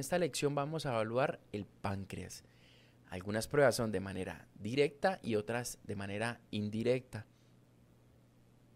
esta lección vamos a evaluar el páncreas. Algunas pruebas son de manera directa y otras de manera indirecta.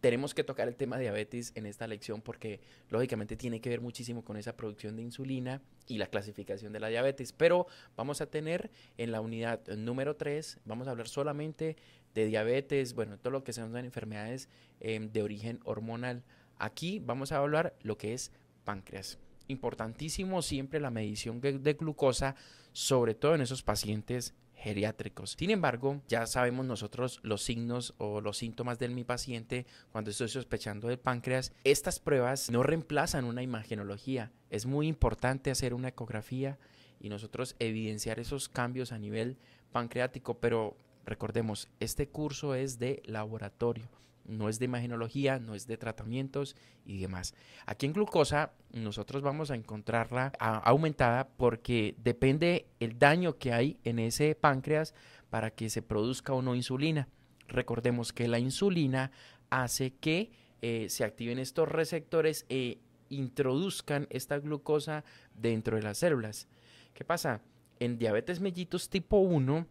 Tenemos que tocar el tema diabetes en esta lección porque lógicamente tiene que ver muchísimo con esa producción de insulina y la clasificación de la diabetes, pero vamos a tener en la unidad número 3, vamos a hablar solamente de diabetes, bueno, todo lo que sean enfermedades em, de origen hormonal. Aquí vamos a evaluar lo que es páncreas importantísimo siempre la medición de, glucosa, sobre todo en esos pacientes geriátricos. Sin embargo, ya sabemos nosotros los signos o los síntomas de mi paciente cuando estoy sospechando de páncreas. Estas pruebas no reemplazan una imagenología. Es muy importante hacer una ecografía y nosotros evidenciar esos cambios a nivel pancreático, pero recordemos, este curso es de laboratorio no es de imagenología, no es de tratamientos y demás. Aquí en glucosa nosotros vamos a encontrarla ah, aumentada porque depende el daño que hay en ese páncreas para que se produzca o no insulina. Recordemos que la insulina hace que eh, se activen estos receptores e introduzcan esta glucosa dentro de las células. ¿Qué pasa? En diabetes mellitus tipo 1,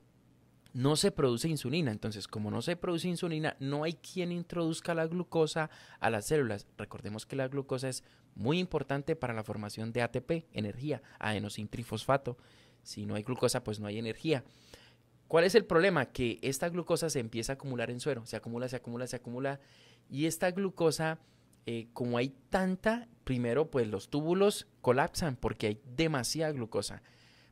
no se produce insulina. Entonces, como no se produce insulina, no hay quien introduzca la glucosa a las células. Recordemos que la glucosa es muy importante para la formación de ATP, energía, adenosintrifosfato. trifosfato. Si no hay glucosa, pues no hay energía. ¿Cuál es el problema? Que esta glucosa se empieza a acumular en suero, se acumula, se acumula, se acumula. Y esta glucosa, eh, como hay tanta, primero pues los túbulos colapsan porque hay demasiada glucosa.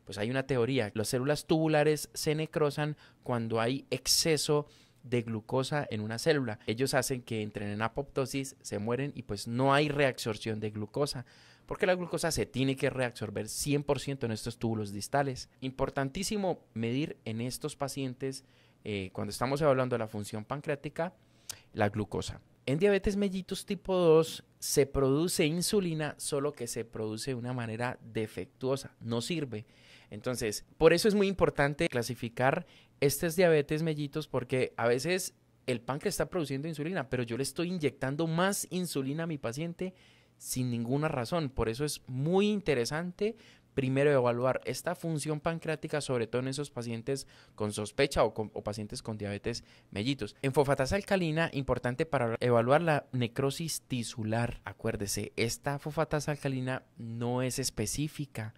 Pues hay una teoría, las células tubulares se necrosan cuando hay exceso de glucosa en una célula. Ellos hacen que entren en apoptosis, se mueren y pues no hay reabsorción de glucosa, porque la glucosa se tiene que reabsorber 100% en estos túbulos distales. Importantísimo medir en estos pacientes, eh, cuando estamos evaluando la función pancreática, la glucosa. En diabetes mellitus tipo 2 se produce insulina, solo que se produce de una manera defectuosa, no sirve. Entonces, por eso es muy importante clasificar estos diabetes mellitos porque a veces el páncreas está produciendo insulina, pero yo le estoy inyectando más insulina a mi paciente sin ninguna razón. Por eso es muy interesante primero evaluar esta función pancreática, sobre todo en esos pacientes con sospecha o, pacientes con diabetes En Enfofatasa alcalina, importante para evaluar la necrosis tisular. Acuérdese, esta fofatasa alcalina no es específica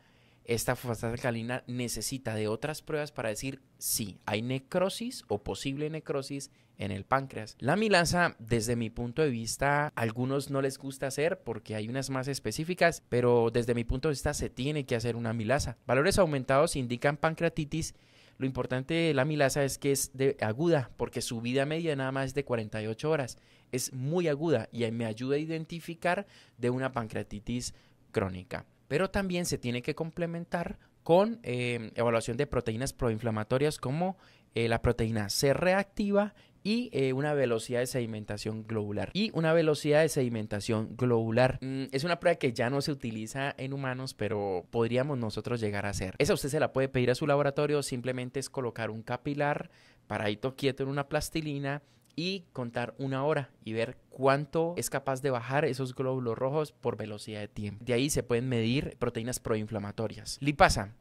esta fosfatasa alcalina necesita de otras pruebas para decir si hay necrosis o posible necrosis en el páncreas. La milasa, desde mi punto de vista, algunos no les gusta hacer porque hay unas más específicas, pero desde mi punto de vista se tiene que hacer una milasa. Valores aumentados indican pancreatitis. Lo importante de la milasa es que es aguda, porque su vida media nada más es de 48 horas. Es muy aguda y me ayuda a identificar de una pancreatitis crónica pero también se tiene que complementar con em, evaluación de proteínas proinflamatorias como eh, la proteína C reactiva y eh, una velocidad de sedimentación globular. Y una velocidad de sedimentación globular. Mm, es una prueba que ya no se utiliza en humanos, pero podríamos nosotros llegar a hacer. Esa usted se la puede pedir a su laboratorio, simplemente es colocar un capilar paradito quieto en una plastilina y contar una hora y ver cuánto es capaz de bajar esos glóbulos rojos por velocidad de tiempo. De ahí se pueden medir proteínas proinflamatorias. Lipasa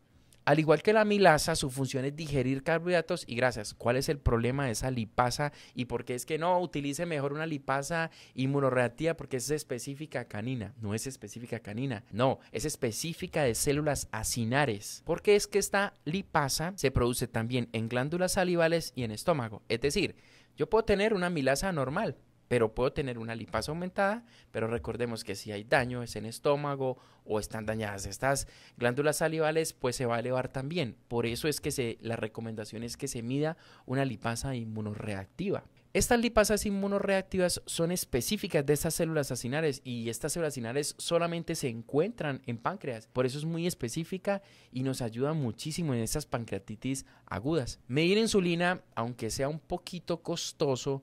al igual que la milasa, su función es digerir carbohidratos y grasas. ¿Cuál es el problema de esa lipasa? Y por qué es que no utilice mejor una lipasa inmunorreactiva? porque es específica canina. No es específica canina, no, es específica de células acinares. Porque es que esta lipasa se produce también en glándulas salivales y en estómago. Es decir, yo puedo tener una milasa normal, pero puedo tener una lipasa aumentada, pero recordemos que si hay daño es en estómago o están dañadas estas glándulas salivales, pues se va a elevar también. Por eso es que la recomendación es que se mida una lipasa inmunoreactiva. Estas lipasas inmunoreactivas son específicas de estas células acinares y estas células acinares solamente se encuentran en páncreas. Por eso es muy específica y nos ayuda muchísimo en estas pancreatitis agudas. Medir insulina, aunque sea un poquito costoso,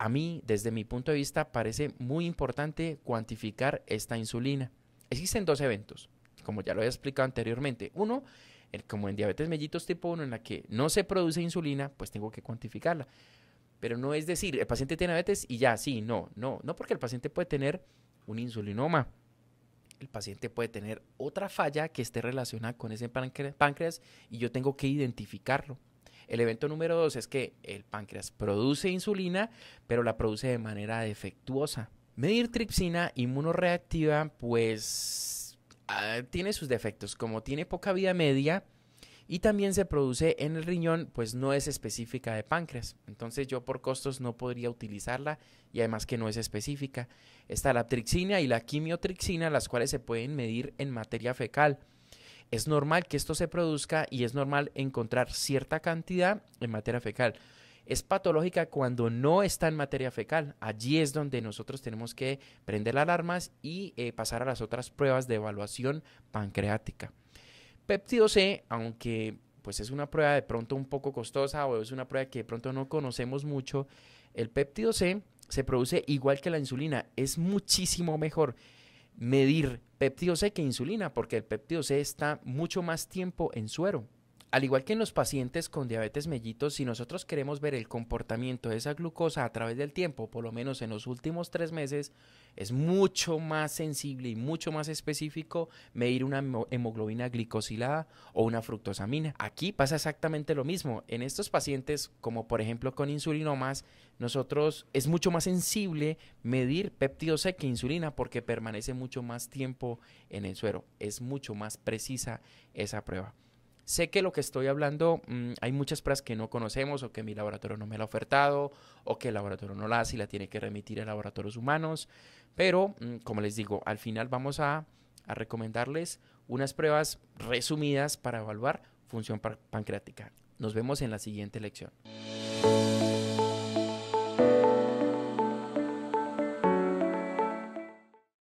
a mí, desde mi punto de vista, parece muy importante cuantificar esta insulina. Existen dos eventos, como ya lo he explicado anteriormente. Uno, el, como en diabetes mellitus tipo 1, en la que no se produce insulina, pues tengo que cuantificarla. Pero no es decir, el paciente tiene diabetes y ya, sí, no, no, no porque el paciente puede tener un insulinoma. El paciente puede tener otra falla que esté relacionada con ese páncreas y yo tengo que identificarlo. El evento número dos es que el páncreas produce insulina, pero la produce de manera defectuosa. Medir tripsina inmunoreactiva, pues ah, tiene sus defectos. Como tiene poca vida media, y también se produce en el riñón, pues no es específica de páncreas. Entonces yo por costos no podría utilizarla y además que no es específica. Está la trixina y la quimiotripsina, las cuales se pueden medir en materia fecal. Es normal que esto se produzca y es normal encontrar cierta cantidad en materia fecal. Es patológica cuando no está en materia fecal. Allí es donde nosotros tenemos que prender alarmas y eh, pasar a las otras pruebas de evaluación pancreática. Péptido C, aunque pues es una prueba de pronto un poco costosa o es una prueba que de pronto no conocemos mucho, el péptido C se produce igual que la insulina, es muchísimo mejor medir péptido C que insulina, porque el péptido C está mucho más tiempo en suero al igual que en los pacientes con diabetes mellitus, si nosotros queremos ver el comportamiento de esa glucosa a través del tiempo, por lo menos en los últimos tres meses, es mucho más sensible y mucho más específico medir una hemoglobina glicosilada o una fructosamina. Aquí pasa exactamente lo mismo. En estos pacientes, como por ejemplo con insulinomas, nosotros es mucho más sensible medir C que insulina porque permanece mucho más tiempo en el suero. Es mucho más precisa esa prueba sé que lo que estoy hablando, mm, hay muchas pruebas que no conocemos o que mi laboratorio no me la ha ofertado o que el laboratorio no la hace y la tiene que remitir a laboratorios humanos, pero mm, como les digo, al final vamos a, a recomendarles unas pruebas resumidas para evaluar función pancreática. Nos vemos en la siguiente lección.